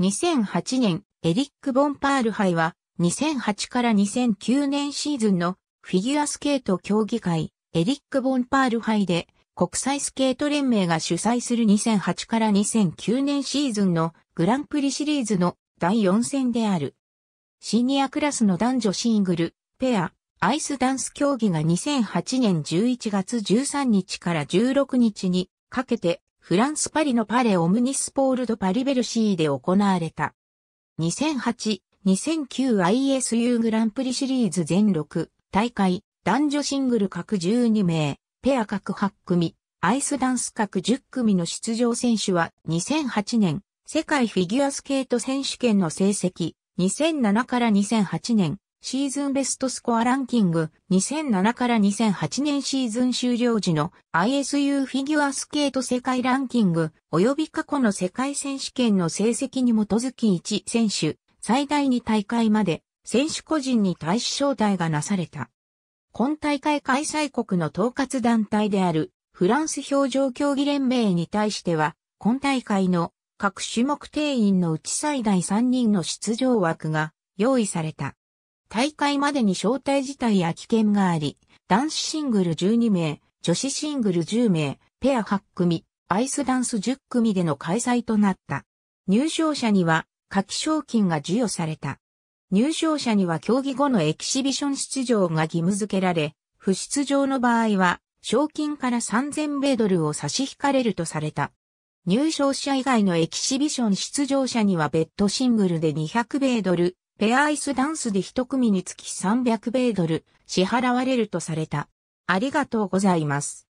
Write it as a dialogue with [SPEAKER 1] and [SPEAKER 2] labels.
[SPEAKER 1] 2008年、エリック・ボンパール杯は、2008から2009年シーズンのフィギュアスケート競技会、エリック・ボンパール杯で、国際スケート連盟が主催する2008から2009年シーズンのグランプリシリーズの第4戦である。シニアクラスの男女シングル、ペア、アイスダンス競技が2008年11月13日から16日にかけてフランスパリのパレ・オムニスポールド・パリ・ベルシーで行われた。2008、2009ISU グランプリシリーズ全6大会、男女シングル各12名、ペア各8組、アイスダンス各10組の出場選手は2008年世界フィギュアスケート選手権の成績2007から2008年シーズンベストスコアランキング2007から2008年シーズン終了時の ISU フィギュアスケート世界ランキング及び過去の世界選手権の成績に基づき1選手最大2大会まで選手個人に対し招待がなされた。今大会開催国の統括団体であるフランス表情競技連盟に対しては今大会の各種目定員のうち最大3人の出場枠が用意された。大会までに招待自体や危険があり、男子シングル12名、女子シングル10名、ペア8組、アイスダンス10組での開催となった。入賞者には、夏季賞金が授与された。入賞者には競技後のエキシビション出場が義務付けられ、不出場の場合は、賞金から3000米ドルを差し引かれるとされた。入賞者以外のエキシビション出場者には別途シングルで200米ドル、ペアアイスダンスで一組につき300米ドル支払われるとされた。ありがとうございます。